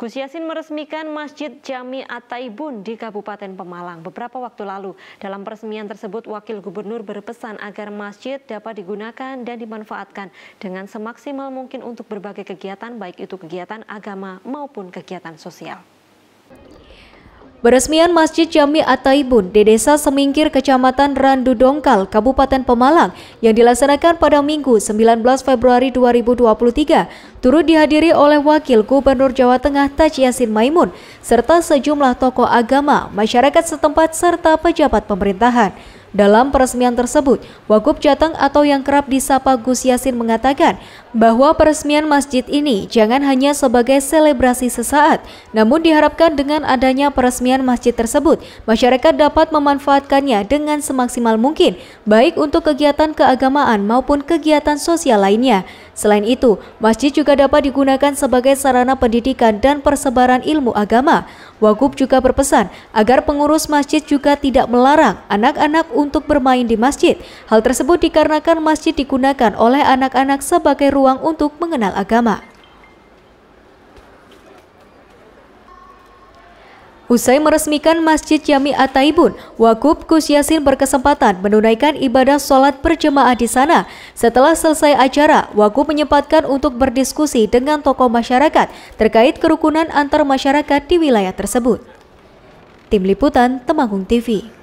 Gus Yassin meresmikan Masjid Jami Ataibun di Kabupaten Pemalang beberapa waktu lalu. Dalam peresmian tersebut, Wakil Gubernur berpesan agar masjid dapat digunakan dan dimanfaatkan dengan semaksimal mungkin untuk berbagai kegiatan, baik itu kegiatan agama maupun kegiatan sosial. Peresmian Masjid Jami Ataibun di Desa Semingkir, Kecamatan Randu Dongkal, Kabupaten Pemalang yang dilaksanakan pada Minggu 19 Februari 2023 turut dihadiri oleh Wakil Gubernur Jawa Tengah Taj Yasin Maimun serta sejumlah tokoh agama, masyarakat setempat serta pejabat pemerintahan. Dalam peresmian tersebut, Wagub Jateng atau yang kerap disapa Gus Yasin mengatakan bahwa peresmian masjid ini jangan hanya sebagai selebrasi sesaat, namun diharapkan dengan adanya peresmian masjid tersebut, masyarakat dapat memanfaatkannya dengan semaksimal mungkin, baik untuk kegiatan keagamaan maupun kegiatan sosial lainnya. Selain itu, masjid juga dapat digunakan sebagai sarana pendidikan dan persebaran ilmu agama. Wagub juga berpesan agar pengurus masjid juga tidak melarang anak-anak untuk bermain di masjid. Hal tersebut dikarenakan masjid digunakan oleh anak-anak sebagai ruang untuk mengenal agama. Usai meresmikan Masjid Jami Ataibun, Wakub Gus Yasin berkesempatan menunaikan ibadah sholat berjemaah di sana. Setelah selesai acara, Wakub menyempatkan untuk berdiskusi dengan tokoh masyarakat terkait kerukunan antar masyarakat di wilayah tersebut. Tim Liputan Temanggung TV